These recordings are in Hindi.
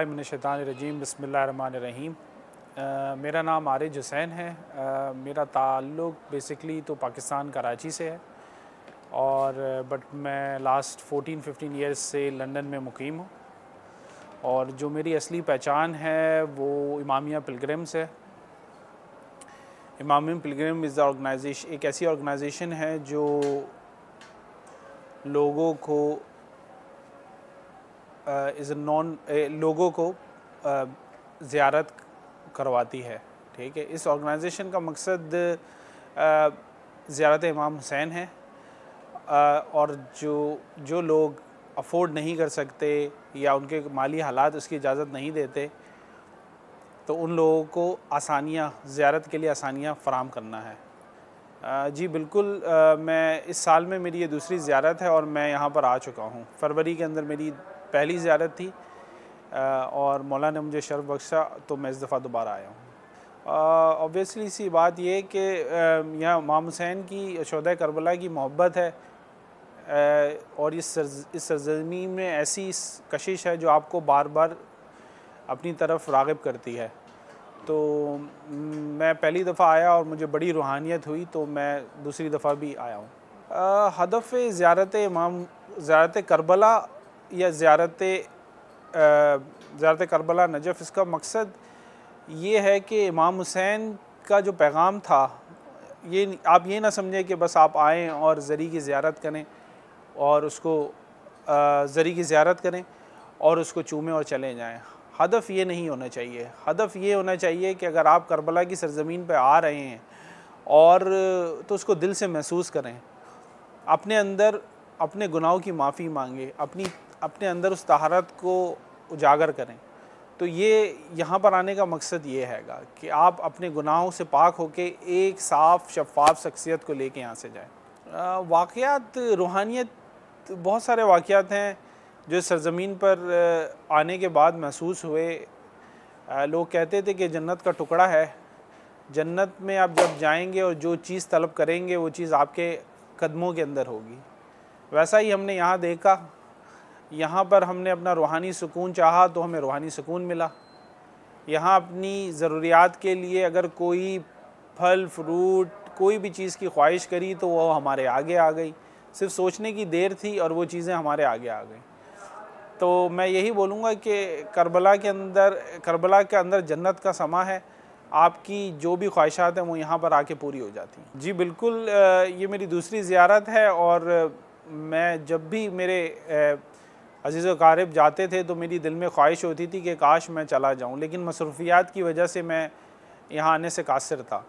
अज़बिल्लाशैतानरजीम बसमीम मेरा नाम आरिज हुसैन है आ, मेरा ताल्लुक़ बेसिकली तो पाकिस्तान कराची से है और बट मैं लास्ट 14-15 इयर्स से लंदन में मुकीम हूँ और जो मेरी असली पहचान है वो इमामिया पिलग्रम्स है इमाम पिलग्रम इज़ ऑर्गेनाइजेशन एक ऐसी ऑर्गेनाइजेशन है जो लोगों को इज़ नॉन लोगों को ज़्यारत करवाती है ठीक है इस ऑर्गेनाइजेशन का मकसद ज़्यारत इमाम हुसैन है और जो जो लोग अफोर्ड नहीं कर सकते या उनके माली हालात उसकी इजाज़त नहीं देते तो उन लोगों को आसानियाँ ज़्यारत के लिए आसानियाँ फ़राम करना है जी बिल्कुल मैं इस साल में मेरी ये दूसरी ज़्यारत है और मैं यहाँ पर आ चुका हूँ फरवरी के अंदर मेरी पहली ज्यारत थी और मौलाना ने मुझे शर्फ बख्शा तो मैं इस दफ़ा दोबारा आया हूँ ऑब्वियसली सी बात यह कि यहाँ माम हुसैन की शहदा करबला की मोहब्बत है और इस सर्ज, इस सरजमी में ऐसी कशिश है जो आपको बार बार अपनी तरफ रागब करती है तो मैं पहली दफ़ा आया और मुझे बड़ी रूहानियत हुई तो मैं दूसरी दफ़ा भी आया हूँ हदफ़ ज़्यारत इमाम ज़्यारत करबला या ज़्यारत ज़्यारत करबला नजफ़ इसका मकसद ये है कि इमाम हुसैन का जो पैगाम था ये आप ये ना समझें कि बस आप आएँ और ज़री की ज़्यारत करें और उसको ज़री की ज़्यारत करें और उसको चूमें और चले जाएँ हदफ़ ये नहीं होना चाहिए हदफ़ ये होना चाहिए कि अगर आप करबला की सरजमीन पर आ रहे हैं और तो उसको दिल से महसूस करें अपने अंदर अपने गुनाहों की माफ़ी मांगे अपनी अपने अंदर उस तहारत को उजागर करें तो ये यहाँ पर आने का मकसद ये हैगा कि आप अपने गुनाहों से पाक होकर एक साफ शफाफ शख्सियत को लेके यहाँ से जाएँ वाक़ात रूहानियत बहुत सारे वाक़ात हैं जो सरज़मीन पर आने के बाद महसूस हुए लोग कहते थे कि जन्नत का टुकड़ा है जन्नत में आप जब जाएंगे और जो चीज़ तलब करेंगे वो चीज़ आपके कदमों के अंदर होगी वैसा ही हमने यहाँ देखा यहाँ पर हमने अपना रूहानी सुकून चाहा तो हमें रूहानी सुकून मिला यहाँ अपनी ज़रूरियात के लिए अगर कोई फल फ्रूट कोई भी चीज़ की ख्वाहिश करी तो वो हमारे आगे आ गई सिर्फ सोचने की देर थी और वो चीज़ें हमारे आगे आ गई तो मैं यही बोलूँगा कि करबला के अंदर करबला के अंदर जन्नत का समा है आपकी जो भी ख्वाहिशात हैं वो यहाँ पर आके पूरी हो जाती हैं जी बिल्कुल ये मेरी दूसरी ज़्यारत है और मैं जब भी मेरे अजीज़ कारब जाते थे तो मेरी दिल में ख्वाहिश होती थी कि काश मैं चला जाऊँ लेकिन मसरूफियात की वजह से मैं यहाँ आने से कासिर था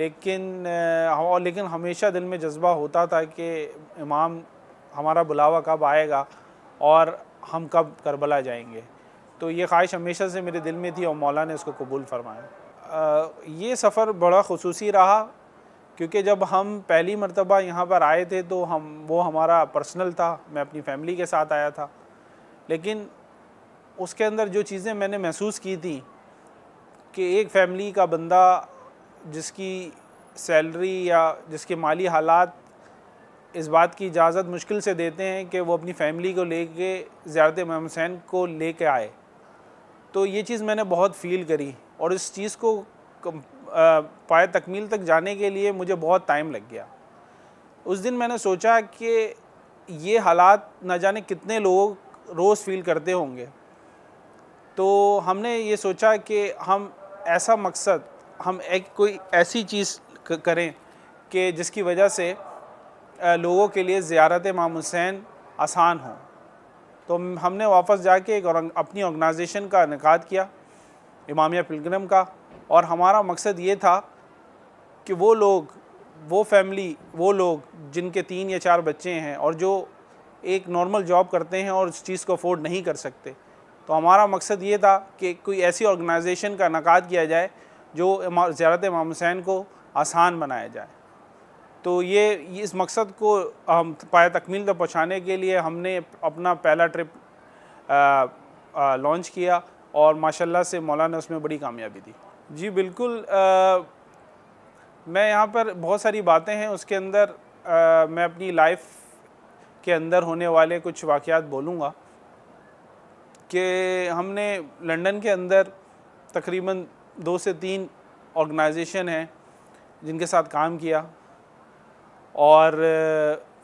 लेकिन और लेकिन हमेशा दिल में जज्बा होता था कि इमाम हमारा बुलावा कब आएगा और हम कब करबला जाएंगे तो ये ख्वाहिश हमेशा से मेरे दिल में थी और मौला ने उसको कबूल फरमाया ये सफ़र बड़ा खसूसी रहा क्योंकि जब हम पहली मरतबा यहाँ पर आए थे तो हम वो हमारा पर्सनल था मैं अपनी फैमिली के साथ आया था लेकिन उसके अंदर जो चीज़ें मैंने महसूस की थी कि एक फैमिली का बंदा जिसकी सैलरी या जिसके माली हालात इस बात की इजाज़त मुश्किल से देते हैं कि वो अपनी फैमिली को ले कर ज़्यारत इमाम हुसैन को ले कर आए तो ये चीज़ मैंने बहुत फ़ील करी और इस चीज़ को पाए तकमील तक जाने के लिए मुझे बहुत टाइम लग गया उस दिन मैंने सोचा कि ये हालात न जाने कितने लोग रोज़ फील करते होंगे तो हमने ये सोचा कि हम ऐसा मकसद हम एक कोई ऐसी चीज़ करें कि जिसकी वजह से लोगों के लिए ज़्यारत माम हुसैन आसान हो तो हमने वापस जाके एक और अपनी ऑर्गेनाइजेशन का इनका किया इमामिया पिलग्रम का और हमारा मकसद ये था कि वो लोग वो फैमिली वो लोग जिनके तीन या चार बच्चे हैं और जो एक नॉर्मल जॉब करते हैं और उस चीज़ को अफोर्ड नहीं कर सकते तो हमारा मकसद ये था कि कोई ऐसी ऑर्गेनाइजेशन का नकाद किया जाए जो ज़्यारत इमाम हुसैन को आसान बनाया जाए तो ये इस मकसद को हम पाया तकमील तक पहुँचाने के लिए हमने अपना पहला ट्रिप लॉन्च किया और माशाल्लाह से मौलाना उसमें बड़ी कामयाबी दी जी बिल्कुल आ, मैं यहाँ पर बहुत सारी बातें हैं उसके अंदर आ, मैं अपनी लाइफ के अंदर होने वाले कुछ वाक़ात बोलूँगा कि हमने लंदन के अंदर तकरीबन दो से तीन ऑर्गेनाइजेशन हैं जिनके साथ काम किया और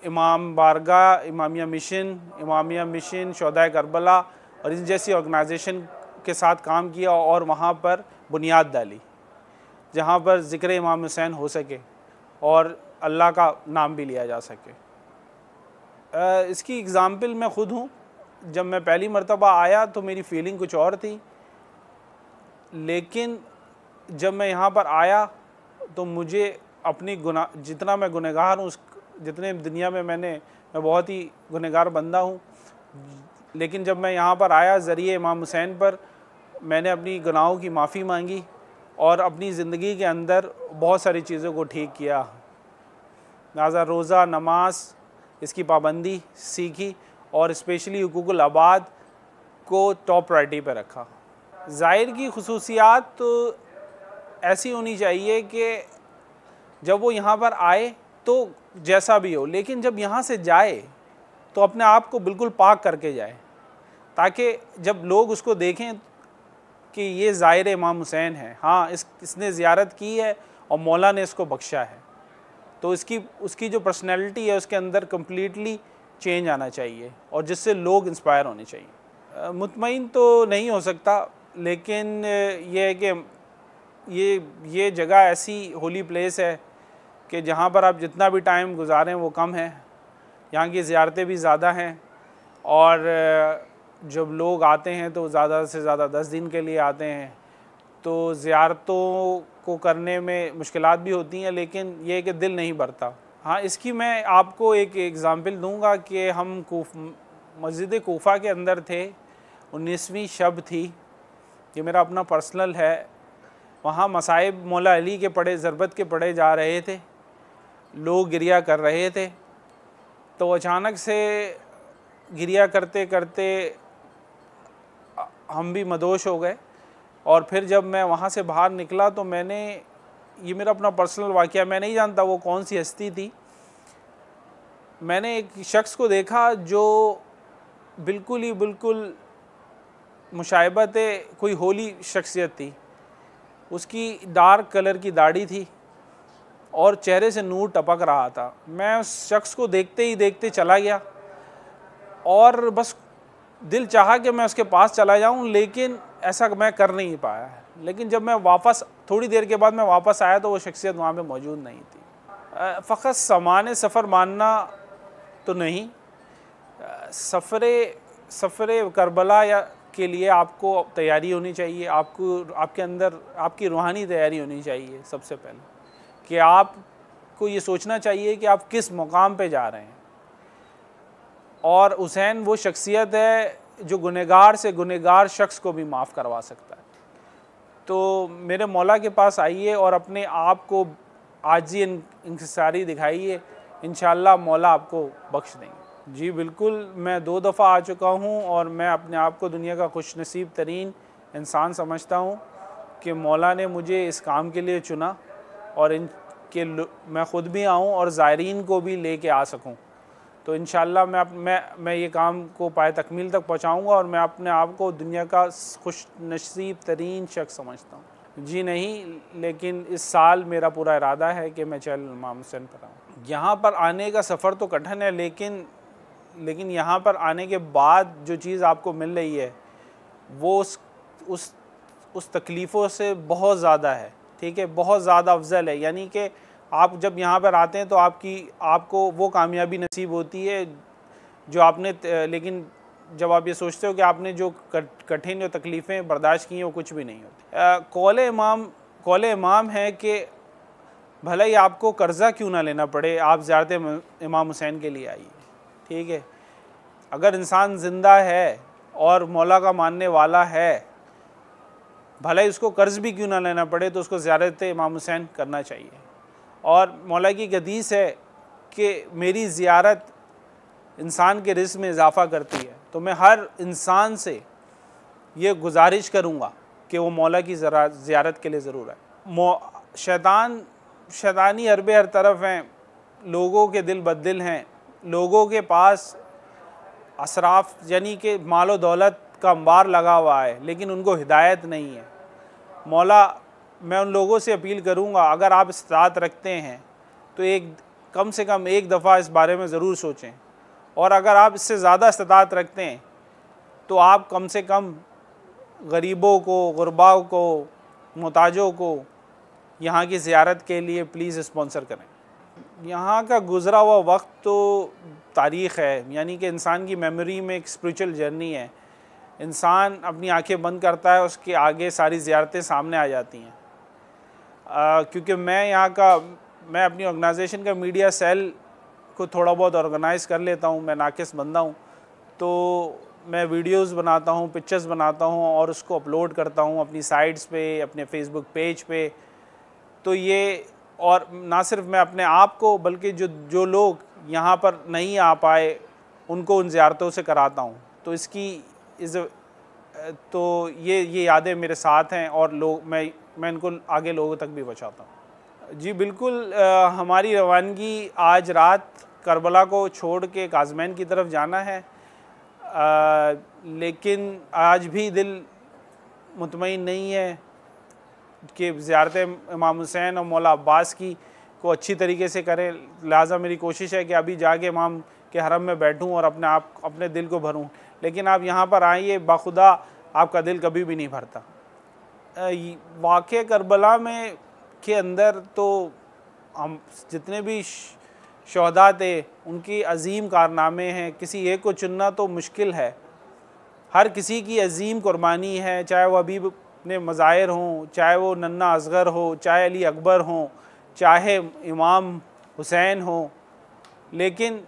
इमाम बारगा इमामिया मिशन इमामिया मिशन शौदा करबला और इस जैसी ऑर्गेनाइजेशन के साथ काम किया और वहाँ पर बुनियाद डाली जहाँ पर ज़िक्र इमाम हुसैन हो सके और अल्लाह का नाम भी लिया जा सके इसकी एग्ज़ाम्पल मैं ख़ुद हूँ जब मैं पहली मरतबा आया तो मेरी फीलिंग कुछ और थी लेकिन जब मैं यहाँ पर आया तो मुझे अपनी गुना जितना मैं गुनहगार हूँ उस जितने दुनिया में मैंने मैं बहुत ही गुनहगार बंदा हूँ लेकिन जब मैं यहाँ पर आया ज़रिए इमाम हुसैन पर मैंने अपनी गुनाहों की माफ़ी मांगी और अपनी ज़िंदगी के अंदर बहुत सारी चीज़ों को ठीक किया नाजा रोज़ा नमाज इसकी पाबंदी सीखी और इस्पेशली हकूकुल आबाद को टॉप प्रायरिटी पर रखा ज़ाहिर की खसूसियात तो ऐसी होनी चाहिए कि जब वो यहाँ पर आए तो जैसा भी हो लेकिन जब यहाँ से जाए तो अपने आप को बिल्कुल पाक करके जाए ताकि जब लोग उसको देखें कि ये जायर इमाम हुसैन है हाँ इस इसने ज़्यारत की है और मौला ने इसको बख्शा है तो इसकी उसकी जो पर्सनैलिटी है उसके अंदर कम्प्लीटली चेंज आना चाहिए और जिससे लोग इंस्पायर होने चाहिए मुतमिन तो नहीं हो सकता लेकिन ये है कि ये ये जगह ऐसी होली प्लेस है कि जहाँ पर आप जितना भी टाइम गुजारें वो कम है यहाँ की ज़्यारतें भी ज़्यादा हैं और जब लोग आते हैं तो ज़्यादा से ज़्यादा दस दिन के लिए आते हैं तो ज़्यारतों को करने में मुश्किल भी होती हैं लेकिन ये कि दिल नहीं भरता हाँ इसकी मैं आपको एक एग्ज़ाम्पल दूंगा कि हम कूफ मस्जिद कोफा के अंदर थे उन्नीसवीं शब थी ये मेरा अपना पर्सनल है वहाँ मसाइब मौला अली के पढ़े ज़रबत के पढ़े जा रहे थे लोग गिरिया कर रहे थे तो अचानक से गिरिया करते करते हम भी मदोश हो गए और फिर जब मैं वहाँ से बाहर निकला तो मैंने ये मेरा अपना पर्सनल वाक़ मैं नहीं जानता वो कौन सी हस्ती थी मैंने एक शख्स को देखा जो बिल्कुल ही बिल्कुल मुशाहबत कोई होली शख्सियत थी उसकी डार्क कलर की दाढ़ी थी और चेहरे से नूर टपक रहा था मैं उस शख्स को देखते ही देखते चला गया और बस दिल चाहा कि मैं उसके पास चला जाऊं लेकिन ऐसा मैं कर नहीं पाया लेकिन जब मैं वापस थोड़ी देर के बाद मैं वापस आया तो वो शख्सियत वहाँ पर मौजूद नहीं थी फ़कत सामान सफ़र मानना तो नहीं सफ़र सफ़र करबला या के लिए आपको तैयारी होनी चाहिए आपको आपके अंदर आपकी रूहानी तैयारी होनी चाहिए सबसे पहले कि आपको ये सोचना चाहिए कि आप किस मुकाम पे जा रहे हैं और हुसैन वो शख्सियत है जो गुनहगार से गुनहगार शख्स को भी माफ़ करवा सकता है तो मेरे मौला के पास आइए और अपने आप को आजी इंसारी दिखाइए इन मौला आपको बख्श देंगे जी बिल्कुल मैं दो दफ़ा आ चुका हूँ और मैं अपने आप को दुनिया का खुश नसीब तरीन इंसान समझता हूँ कि मौला ने मुझे इस काम के लिए चुना और इन के मैं ख़ुद भी आऊँ और ज़ायरीन को भी ले कर आ सकूँ तो इन मैं आप मैं मैं ये काम को पाए तकमील तक पहुँचाऊँगा और मैं अपने आप को दुनिया का खुश नसीब तरीन शख्स समझता हूँ जी नहीं लेकिन इस साल मेरा पूरा इरादा है कि मैं चल इमाम हुसैन पर आऊँ यहाँ पर आने का सफ़र तो कठिन है लेकिन लेकिन यहाँ पर आने के बाद जो चीज़ आपको मिल रही है वो उस उस उस तकलीफ़ों से बहुत ज़्यादा है ठीक है बहुत ज़्यादा अफजल है यानी कि आप जब यहाँ पर आते हैं तो आपकी आपको वो कामयाबी नसीब होती है जो आपने लेकिन जब आप ये सोचते हो कि आपने जो कठिन जो तकलीफ़ें बर्दाश्त की हैं वो कुछ भी नहीं होती कौल इमाम कौल इमाम है कि भला ही आपको कर्ज़ा क्यों ना लेना पड़े आप ज़्यारत इमाम हुसैन के लिए आइए ठीक है अगर इंसान ज़िंदा है और मौला का मानने वाला है भले उसको कर्ज़ भी क्यों ना लेना पड़े तो उसको ज़्यारत इमाम हुसैन करना चाहिए और मौला की गदीस है कि मेरी ज़ियारत इंसान के रिस्क में इजाफ़ा करती है तो मैं हर इंसान से ये गुजारिश करूँगा कि वो मौला की ज़्यारत के लिए ज़रूर आए शैतान शैतानी अरबे हर तरफ हैं लोगों के दिल बददिल हैं लोगों के पास असराफ यानी कि मालो दौलत का अंबार लगा हुआ है लेकिन उनको हिदायत नहीं है मौला मैं उन लोगों से अपील करूँगा अगर आप इस्तात रखते हैं तो एक कम से कम एक दफ़ा इस बारे में ज़रूर सोचें और अगर आप इससे ज़्यादा इस्तात रखते हैं तो आप कम से कम गरीबों को गुरबाओं को मोहताजों को यहाँ की ज़्यारत के लिए प्लीज़ इस्पॉन्सर करें यहाँ का गुज़रा हुआ वक्त तो तारीख़ है यानी कि इंसान की मेमोरी में एक स्परिचुअल जर्नी है इंसान अपनी आंखें बंद करता है उसके आगे सारी ज़्यारतें सामने आ जाती हैं क्योंकि मैं यहाँ का मैं अपनी ऑर्गेनाइजेशन का मीडिया सेल को थोड़ा बहुत ऑर्गेनाइज़ कर लेता हूँ मैं नाकिस बंदा हूँ तो मैं वीडियोस बनाता हूँ पिक्चर्स बनाता हूँ और उसको अपलोड करता हूँ अपनी साइट्स पे अपने फेसबुक पेज पे तो ये और ना सिर्फ मैं अपने आप को बल्कि जो जो लोग यहाँ पर नहीं आ पाए उनको उन ज्यारतों से कराता हूँ तो इसकी इज़ तो ये ये यादें मेरे साथ हैं और लोग मैं मैं इनको आगे लोगों तक भी पहुँचाता हूँ जी बिल्कुल आ, हमारी रवानगी आज रात करबला को छोड़ के काजमैन की तरफ जाना है आ, लेकिन आज भी दिल मुतमिन नहीं है कि ज़्यारत इमाम हुसैन और मौला अब्बास की को अच्छी तरीके से करें लिहाजा मेरी कोशिश है कि अभी जाके इमाम के हरम में बैठूं और अपने आप अपने दिल को भरूं लेकिन आप यहाँ पर आइए बाखुदा आपका दिल कभी भी नहीं भरता वाक़ करबला में के अंदर तो हम जितने भी शहदा थे उनकी अजीम कारनामे हैं किसी एक को चुनना तो मुश्किल है हर किसी की अजीम कुर्बानी है चाहे वह अबीब ने मज़ाहिर हों चाहे वो नन्ना असगर हो चाहे अली अकबर हों चाहे इमाम हुसैन हों लेकिन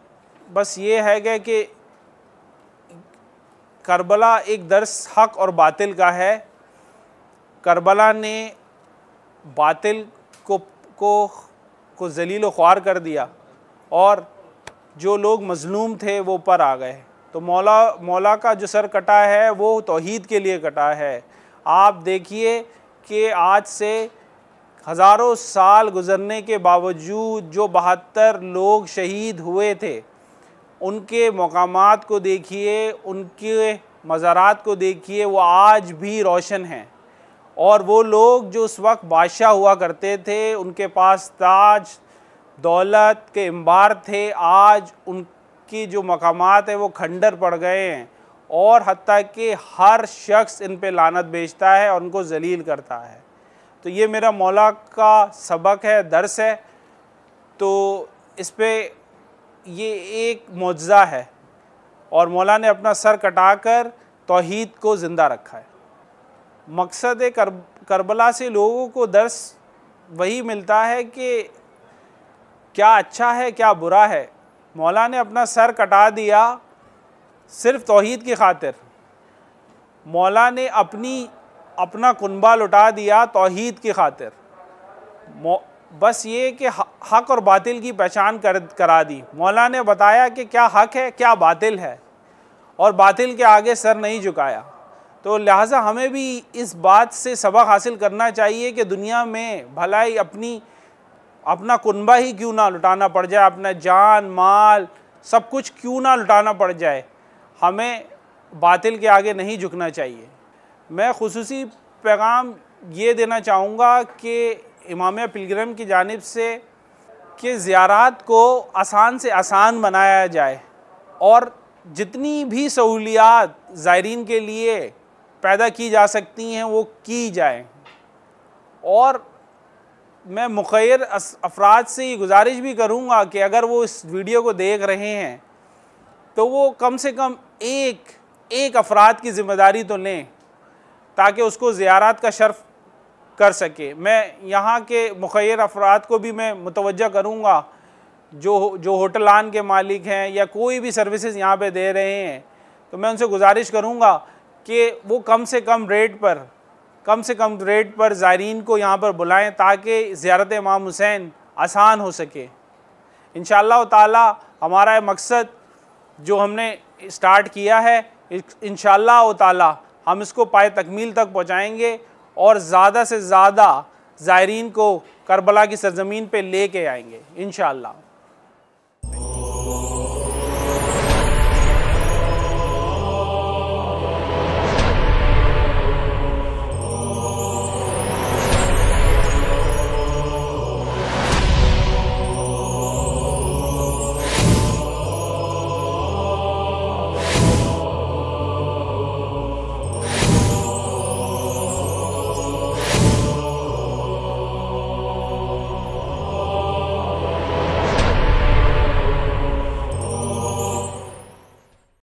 बस ये है कि करबला एक दर्स हक और बातिल का है करबला ने बातिल को को को जलील ख्वार कर दिया और जो लोग मजलूम थे वो पर आ गए तो मौला मौला का जो सर कटा है वो तोहद के लिए कटा है आप देखिए कि आज से हज़ारों साल गुज़रने के बावजूद जो बहत्तर लोग शहीद हुए थे उनके मकाम को देखिए उनके मज़ारात को देखिए वो आज भी रोशन हैं और वो लोग जो उस वक्त बादशाह हुआ करते थे उनके पास ताज दौलत के अम्बार थे आज उनकी जो मकाम है वो खंडर पड़ गए हैं और हती कि हर शख्स इन पे लानत बेचता है और उनको जलील करता है तो ये मेरा मौला का सबक है दर्स है तो इस पर ये एक मुआजा है और मौला ने अपना सर कटाकर तोहद को ज़िंदा रखा है मकसद कर, करबला से लोगों को दर्स वही मिलता है कि क्या अच्छा है क्या बुरा है मौला ने अपना सर कटा दिया सिर्फ तोहद की खातिर मौला ने अपनी अपना कुनबा लुटा दिया तोहद की खातिर बस ये कि हक और बातिल की पहचान कर करा दी मौला ने बताया कि क्या हक है क्या बातिल है और बातिल के आगे सर नहीं झुकाया तो लिहाजा हमें भी इस बात से सबक हासिल करना चाहिए कि दुनिया में भलाई अपनी अपना कुनबा ही क्यों ना लुटाना पड़ जाए अपना जान माल सब कुछ क्यों ना लुटाना पड़ जाए हमें बातिल के आगे नहीं झुकना चाहिए मैं खसूसी पैगाम ये देना चाहूँगा कि इमाम पिलग्रम की जानब से कि ज़्यारत को आसान से आसान बनाया जाए और जितनी भी सहूलियात ज़ायरीन के लिए पैदा की जा सकती हैं वो की जाए और मैं मुखर अफराद से गुजारिश भी करूँगा कि अगर वो इस वीडियो को देख रहे हैं तो वो कम से कम एक एक अफराद की ज़िम्मेदारी तो लें ताकि उसको ज़्यारत का शर्फ कर सके मैं यहाँ के मुखर अफराद को भी मैं मुतवजह करूँगा जो जो होटल आन के मालिक हैं या कोई भी सर्विसेज यहाँ पे दे रहे हैं तो मैं उनसे गुजारिश करूँगा कि वो कम से कम रेट पर कम से कम रेट पर ज़ायरीन को यहाँ पर बुलाएं ताकि ज़्यारत इमाम हुसैन आसान हो सके इन ताला हमारा मकसद जो हमने स्टार्ट किया है इन ताला हम इसको पाए तकमील तक पहुँचाएँगे और ज़्यादा से ज़्यादा ज़ायरीन को करबला की सरजमीन पर ले के आएंगे इन